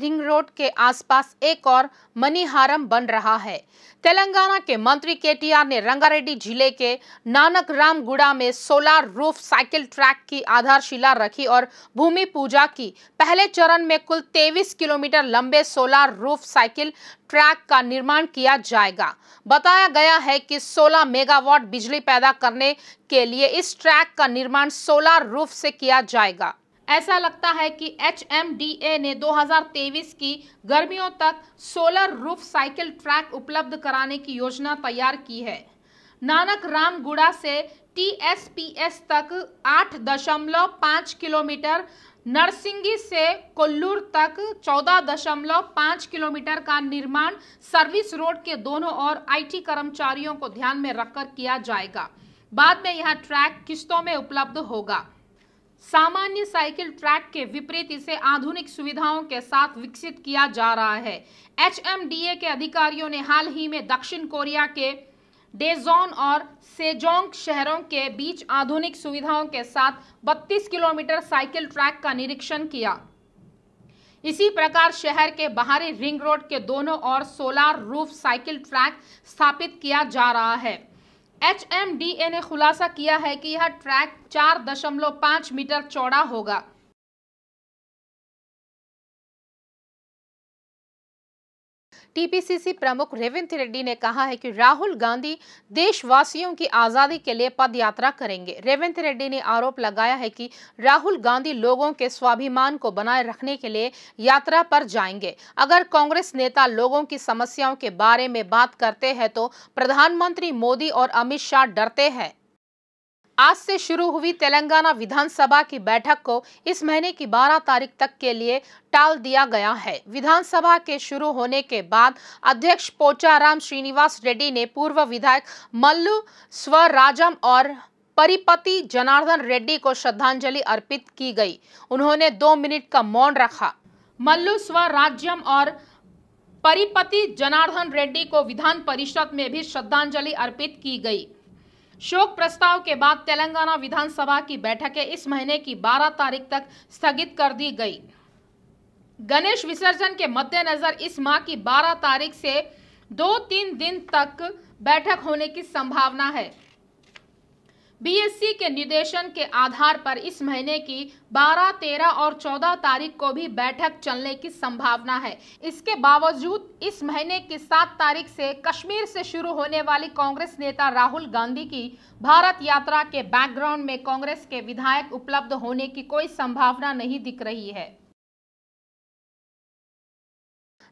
ring road के आसपास एक और मनीहारम बन रहा है तेलंगाना के मंत्री केटीआर ने रंगारेड्डी जिले के नानक राम गुड़ा में सोलार रूफ साइकिल ट्रैक की आधारशिला रखी और भूमि पूजा की पहले चरण में कुल 23 किलोमीटर लंबे सोलार रूफ साइकिल ट्रैक का निर्माण किया जाएगा बताया गया है कि 16 मेगावाट बिजली पैदा करने के लिए इस ट्रैक का निर्माण सोलार रूफ से किया जाएगा ऐसा लगता है कि एच ने 2023 की गर्मियों तक सोलर रूफ साइकिल ट्रैक उपलब्ध कराने की योजना तैयार की है नानक रामगुड़ा से टीएसपीएस तक 8.5 किलोमीटर नरसिंगी से कोल्लूर तक 14.5 किलोमीटर का निर्माण सर्विस रोड के दोनों ओर आईटी कर्मचारियों को ध्यान में रखकर किया जाएगा बाद में यह ट्रैक किस्तों में उपलब्ध होगा सामान्य साइकिल ट्रैक के विपरीत इसे आधुनिक सुविधाओं के साथ विकसित किया जा रहा है एच के अधिकारियों ने हाल ही में दक्षिण कोरिया के डेजोन और सेजोंग शहरों के बीच आधुनिक सुविधाओं के साथ 32 किलोमीटर साइकिल ट्रैक का निरीक्षण किया इसी प्रकार शहर के बाहरी रिंग रोड के दोनों ओर सोलार रूफ साइकिल ट्रैक स्थापित किया जा रहा है एच खुलासा किया है कि यह ट्रैक 4.5 मीटर चौड़ा होगा टीपीसीसी प्रमुख रेविंद रेड्डी ने कहा है कि राहुल गांधी देशवासियों की आज़ादी के लिए पद यात्रा करेंगे रेविंद रेड्डी ने आरोप लगाया है कि राहुल गांधी लोगों के स्वाभिमान को बनाए रखने के लिए यात्रा पर जाएंगे अगर कांग्रेस नेता लोगों की समस्याओं के बारे में बात करते हैं तो प्रधानमंत्री मोदी और अमित शाह डरते हैं आज से शुरू हुई तेलंगाना विधानसभा की बैठक को इस महीने की 12 तारीख तक के लिए टाल दिया गया है विधानसभा के शुरू होने के बाद अध्यक्ष पोचाराम श्रीनिवास रेड्डी ने पूर्व विधायक मल्लू स्वराजम और परिपति जनार्दन रेड्डी को श्रद्धांजलि अर्पित की गई उन्होंने दो मिनट का मौन रखा मल्लू स्वराज्यम और परिपति जनार्दन रेड्डी को विधान परिषद में भी श्रद्धांजलि अर्पित की गई शोक प्रस्ताव के बाद तेलंगाना विधानसभा की बैठकें इस महीने की 12 तारीख तक स्थगित कर दी गई गणेश विसर्जन के मद्देनजर इस माह की 12 तारीख से दो तीन दिन तक बैठक होने की संभावना है बीएससी के निर्देशन के आधार पर इस महीने की 12, 13 और 14 तारीख को भी बैठक चलने की संभावना है इसके बावजूद इस महीने की 7 तारीख से कश्मीर से शुरू होने वाली कांग्रेस नेता राहुल गांधी की भारत यात्रा के बैकग्राउंड में कांग्रेस के विधायक उपलब्ध होने की कोई संभावना नहीं दिख रही है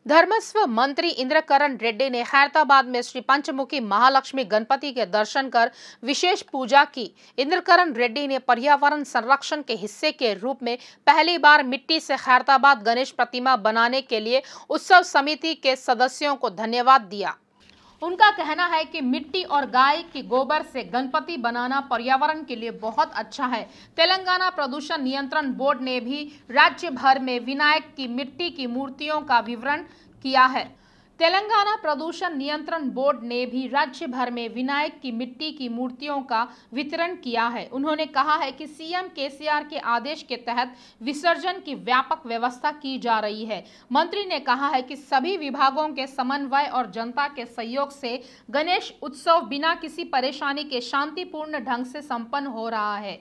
धर्मस्व मंत्री इंद्रकरण रेड्डी ने हैदराबाद में श्री पंचमुखी महालक्ष्मी गणपति के दर्शन कर विशेष पूजा की इंद्रकरण रेड्डी ने पर्यावरण संरक्षण के हिस्से के रूप में पहली बार मिट्टी से हैदराबाद गणेश प्रतिमा बनाने के लिए उत्सव समिति के सदस्यों को धन्यवाद दिया उनका कहना है कि मिट्टी और गाय के गोबर से गणपति बनाना पर्यावरण के लिए बहुत अच्छा है तेलंगाना प्रदूषण नियंत्रण बोर्ड ने भी राज्य भर में विनायक की मिट्टी की मूर्तियों का विवरण किया है तेलंगाना प्रदूषण नियंत्रण बोर्ड ने भी राज्य भर में विनायक की मिट्टी की मूर्तियों का वितरण किया है उन्होंने कहा है कि सीएम केसीआर के आदेश के तहत विसर्जन की व्यापक व्यवस्था की जा रही है मंत्री ने कहा है कि सभी विभागों के समन्वय और जनता के सहयोग से गणेश उत्सव बिना किसी परेशानी के शांतिपूर्ण ढंग से संपन्न हो रहा है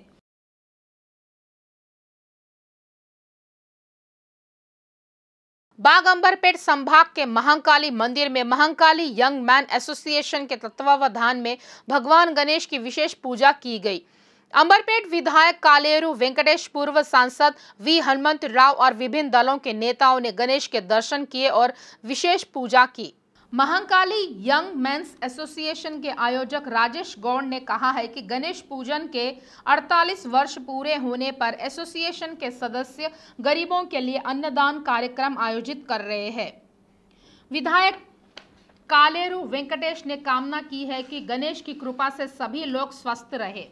बागंबरपेट संभाग के महाकाली मंदिर में महाकाली यंग मैन एसोसिएशन के तत्वावधान में भगवान गणेश की विशेष पूजा की गई अंबरपेट विधायक कालेरू वेंकटेश पूर्व सांसद वी हनुमंत राव और विभिन्न दलों के नेताओं ने गणेश के दर्शन किए और विशेष पूजा की महाकाली यंग मेंस एसोसिएशन के आयोजक राजेश गौड़ ने कहा है कि गणेश पूजन के 48 वर्ष पूरे होने पर एसोसिएशन के सदस्य गरीबों के लिए अन्नदान कार्यक्रम आयोजित कर रहे हैं विधायक कालेरू वेंकटेश ने कामना की है कि गणेश की कृपा से सभी लोग स्वस्थ रहे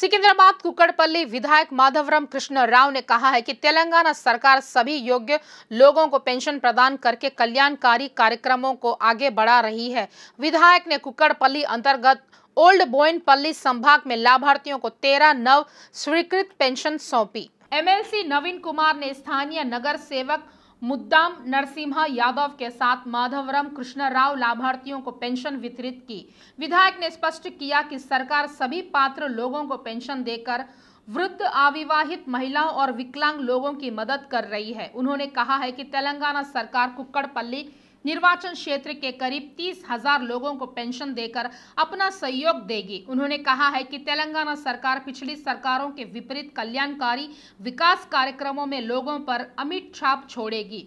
सिकंदराबाद कुकड़पल्ली विधायक माधवराम कृष्ण राव ने कहा है कि तेलंगाना सरकार सभी योग्य लोगों को पेंशन प्रदान करके कल्याणकारी कार्यक्रमों को आगे बढ़ा रही है विधायक ने कुकड़पल्ली अंतर्गत ओल्ड बोइनपल्ली संभाग में लाभार्थियों को तेरह नव स्वीकृत पेंशन सौंपी एमएलसी नवीन कुमार ने स्थानीय नगर सेवक मुद्दाम नरसिम्हा यादव के साथ माधवरम कृष्णराव लाभार्थियों को पेंशन वितरित की विधायक ने स्पष्ट किया कि सरकार सभी पात्र लोगों को पेंशन देकर वृद्ध अविवाहित महिलाओं और विकलांग लोगों की मदद कर रही है उन्होंने कहा है कि तेलंगाना सरकार कुक्कड़पल्ली निर्वाचन क्षेत्र के करीब तीस हजार लोगों को पेंशन देकर अपना सहयोग देगी उन्होंने कहा है कि तेलंगाना सरकार पिछली सरकारों के विपरीत कल्याणकारी विकास कार्यक्रमों में लोगों पर अमिट छाप छोड़ेगी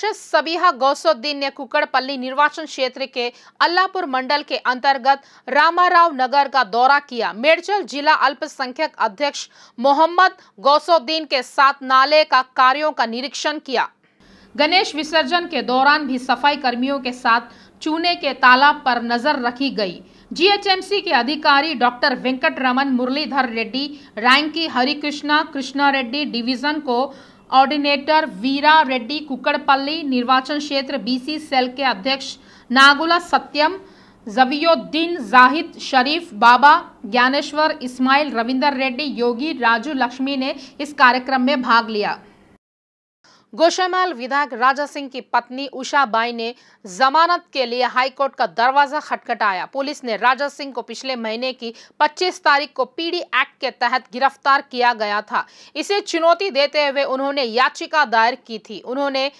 अध्यक्ष सबीहा गौसोद्दीन ने कुकड़पल्ली निर्वाचन क्षेत्र के अल्लापुर मंडल के अंतर्गत रामाराव नगर का दौरा किया मेडचल जिला अल्पसंख्यक अध्यक्ष मोहम्मद गौसुद्दीन के साथ नाले का कार्यों का निरीक्षण किया गणेश विसर्जन के दौरान भी सफाई कर्मियों के साथ चूने के तालाब पर नजर रखी गई जीएचएमसी के अधिकारी doctor Venkat Raman Muralidhar Reddy Ramky Harikrishna Krishna Reddy division coordinator वीरा रेड्डी कुकड़पल्ली निर्वाचन क्षेत्र बीसी सेल के अध्यक्ष नागुला सत्यम जवियोद्दीन जाहिद शरीफ बाबा ज्ञानेश्वर इस्माइल रविंदर रेड्डी योगी राजू लक्ष्मी ने इस कार्यक्रम में भाग लिया गोशामाल विधायक राजा सिंह की पत्नी उषा बाई ने जमानत के लिए हाईकोर्ट का दरवाजा खटखटाया पुलिस ने राजा सिंह को पिछले महीने की 25 तारीख को पीडी एक्ट के तहत गिरफ्तार किया गया था इसे चुनौती देते हुए उन्होंने याचिका दायर की थी उन्होंने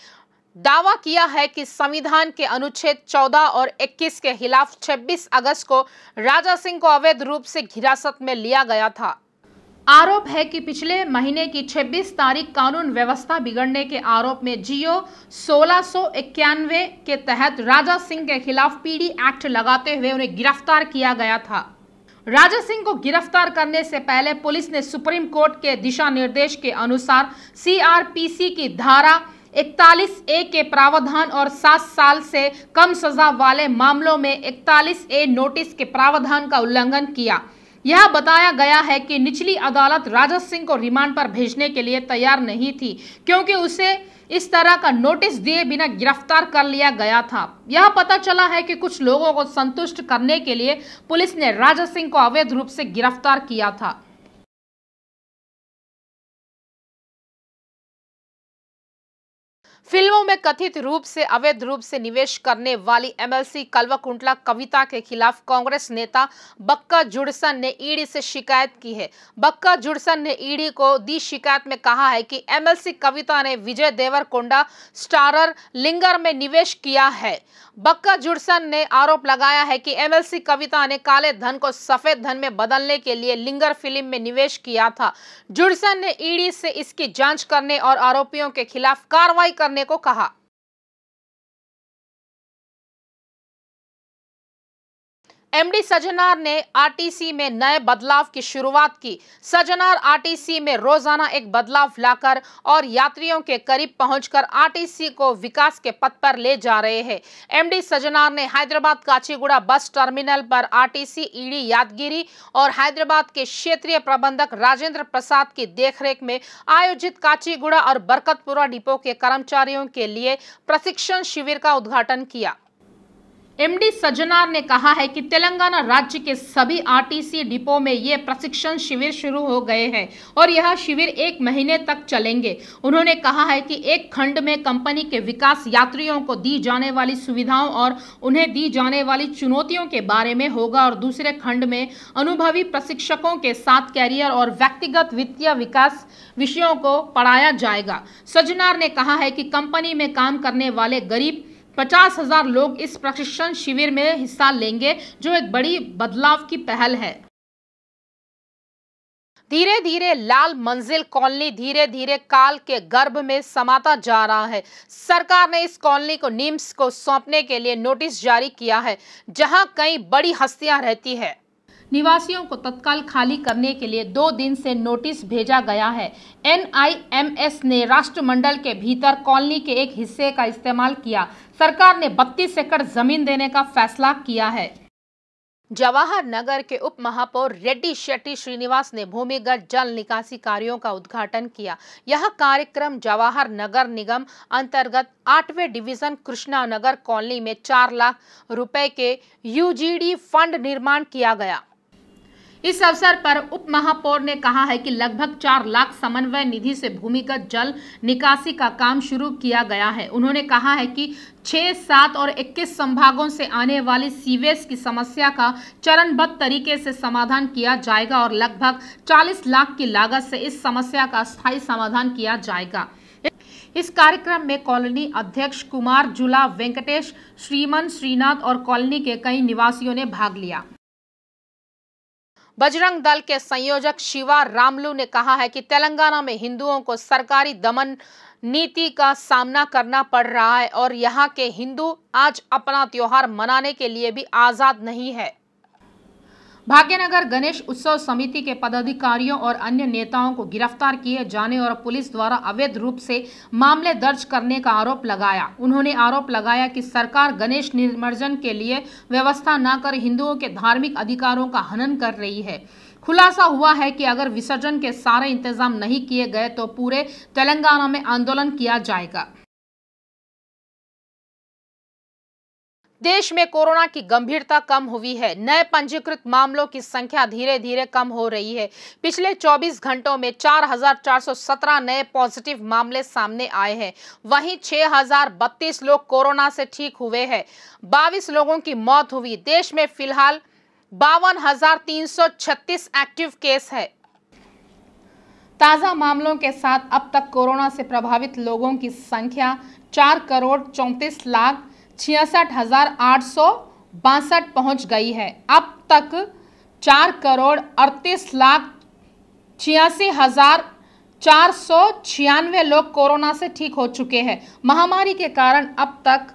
दावा किया है कि संविधान के अनुच्छेद 14 और 21 के खिलाफ 26 अगस्त को राजा सिंह को अवैध रूप से हिरासत में लिया गया था आरोप है कि पिछले महीने की 26 तारीख कानून व्यवस्था बिगड़ने के आरोप में जियो सोलह के तहत राजा सिंह के खिलाफ पीडी एक्ट लगाते हुए उन्हें गिरफ्तार किया गया था राजा सिंह को गिरफ्तार करने से पहले पुलिस ने सुप्रीम कोर्ट के दिशा निर्देश के अनुसार सीआरपीसी की धारा इकतालीस ए के प्रावधान और सात साल से कम सजा वाले मामलों में इकतालीस ए नोटिस के प्रावधान का उल्लंघन किया यह बताया गया है कि निचली अदालत राजद सिंह को रिमांड पर भेजने के लिए तैयार नहीं थी क्योंकि उसे इस तरह का नोटिस दिए बिना गिरफ्तार कर लिया गया था यह पता चला है कि कुछ लोगों को संतुष्ट करने के लिए पुलिस ने राजद सिंह को अवैध रूप से गिरफ्तार किया था फिल्मों में कथित रूप से अवैध रूप से निवेश करने वाली एमएलसी कलवा कुंटला कविता के खिलाफ कांग्रेस नेता बक्का जुड़सन ने ईडी से शिकायत की है बक्का जुड़सन ने ईडी को दी शिकायत में कहा है कि एमएलसी कविता ने विजय देवर कोंडा स्टारर लिंगर में निवेश किया है बक्का जुड़सन ने आरोप लगाया है कि एमएलसी कविता ने काले धन को सफेद धन में बदलने के लिए लिंगर फिल्म में निवेश किया था जुड़सन ने ईडी से इसकी जाँच करने और आरोपियों के खिलाफ कार्रवाई करने को कहा एमडी सजनार ने आरटीसी में नए बदलाव की शुरुआत की सजनार आरटीसी में रोजाना एक बदलाव लाकर और यात्रियों के करीब पहुंचकर आरटीसी को विकास के पथ पर ले जा रहे हैं एमडी सजनार ने हैदराबाद काचीगुड़ा बस टर्मिनल पर आरटीसी ईडी e यादगिरी और हैदराबाद के क्षेत्रीय प्रबंधक राजेंद्र प्रसाद की देखरेख में आयोजित काचीगुड़ा और बरकतपुरा डिपो के कर्मचारियों के लिए प्रशिक्षण शिविर का उद्घाटन किया एमडी सज्जनार ने कहा है कि तेलंगाना राज्य के सभी आरटीसी डिपो में ये प्रशिक्षण शिविर शुरू हो गए हैं और यह शिविर एक महीने तक चलेंगे उन्होंने कहा है कि एक खंड में कंपनी के विकास यात्रियों को दी जाने वाली सुविधाओं और उन्हें दी जाने वाली चुनौतियों के बारे में होगा और दूसरे खंड में अनुभवी प्रशिक्षकों के साथ कैरियर और व्यक्तिगत वित्तीय विकास विषयों को पढ़ाया जाएगा सज्जनार ने कहा है कि कंपनी में काम करने वाले गरीब पचास हजार लोग इस प्रशिक्षण शिविर में हिस्सा लेंगे जो एक बड़ी बदलाव की पहल है धीरे धीरे लाल मंजिल कॉलोनी धीरे धीरे काल के गर्भ में समाता जा रहा है सरकार ने इस कॉलोनी को निम्स को सौंपने के लिए नोटिस जारी किया है जहां कई बड़ी हस्तियां रहती है निवासियों को तत्काल खाली करने के लिए दो दिन से नोटिस भेजा गया है एनआईएमएस ने राष्ट्रमंडल के भीतर कॉलोनी के एक हिस्से का इस्तेमाल किया सरकार ने बत्तीस एकड़ जमीन देने का फैसला किया है जवाहर नगर के उप महापौर रेड्डी शेट्टी श्रीनिवास ने भूमिगत जल निकासी कार्यों का उद्घाटन किया यह कार्यक्रम जवाहर नगर निगम अंतर्गत आठवें डिवीजन कृष्णा नगर कॉलोनी में चार लाख रुपए के यूजीडी फंड निर्माण किया गया इस अवसर पर उप महापौर ने कहा है कि लगभग चार लाख समन्वय निधि से भूमिगत जल निकासी का काम शुरू किया गया है उन्होंने कहा है कि छः सात और इक्कीस संभागों से आने वाली सीवेज की समस्या का चरणबद्ध तरीके से समाधान किया जाएगा और लगभग चालीस लाख की लागत से इस समस्या का स्थायी समाधान किया जाएगा इस कार्यक्रम में कॉलोनी अध्यक्ष कुमार जुला वेंकटेश श्रीमन श्रीनाथ और कॉलोनी के कई निवासियों ने भाग लिया बजरंग दल के संयोजक शिवा रामलू ने कहा है कि तेलंगाना में हिंदुओं को सरकारी दमन नीति का सामना करना पड़ रहा है और यहाँ के हिंदू आज अपना त्योहार मनाने के लिए भी आज़ाद नहीं है भाग्यनगर गणेश उत्सव समिति के पदाधिकारियों और अन्य नेताओं को गिरफ्तार किए जाने और पुलिस द्वारा अवैध रूप से मामले दर्ज करने का आरोप लगाया उन्होंने आरोप लगाया कि सरकार गणेश निर्मर्जन के लिए व्यवस्था न कर हिंदुओं के धार्मिक अधिकारों का हनन कर रही है खुलासा हुआ है कि अगर विसर्जन के सारे इंतजाम नहीं किए गए तो पूरे तेलंगाना में आंदोलन किया जाएगा देश में कोरोना की गंभीरता कम हुई है नए पंजीकृत मामलों की संख्या धीरे धीरे कम हो रही है पिछले 24 घंटों में 4,417 नए पॉजिटिव मामले सामने आए हैं वहीं 6,032 लोग कोरोना से ठीक हुए हैं बाईस लोगों की मौत हुई देश में फिलहाल बावन एक्टिव केस है ताज़ा मामलों के साथ अब तक कोरोना से प्रभावित लोगों की संख्या चार करोड़ चौंतीस लाख छियासठ हज़ार आठ सौ बासठ पहुंच गई है अब तक चार करोड़ अड़तीस लाख छियासी हज़ार चार सौ छियानवे लोग कोरोना से ठीक हो चुके हैं महामारी के कारण अब तक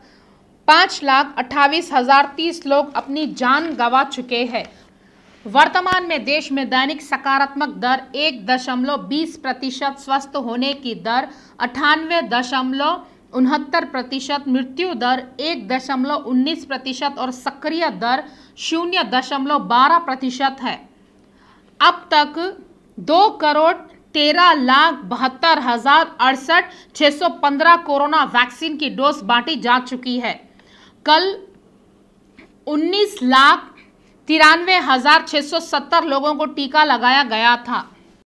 पाँच लाख अट्ठावीस हज़ार तीस लोग अपनी जान गंवा चुके हैं वर्तमान में देश में दैनिक सकारात्मक दर एक दशमलव बीस प्रतिशत स्वस्थ होने की दर अठानवे दशमलव उनहत्तर प्रतिशत मृत्यु दर एक दशमलव उन्नीस प्रतिशत और सक्रिय दर शून्य दशमलव बारह प्रतिशत है अब तक दो करोड़ तेरह लाख बहत्तर हजार अड़सठ छः सौ पंद्रह कोरोना वैक्सीन की डोज बांटी जा चुकी है कल उन्नीस लाख तिरानवे हजार छः सौ सत्तर लोगों को टीका लगाया गया था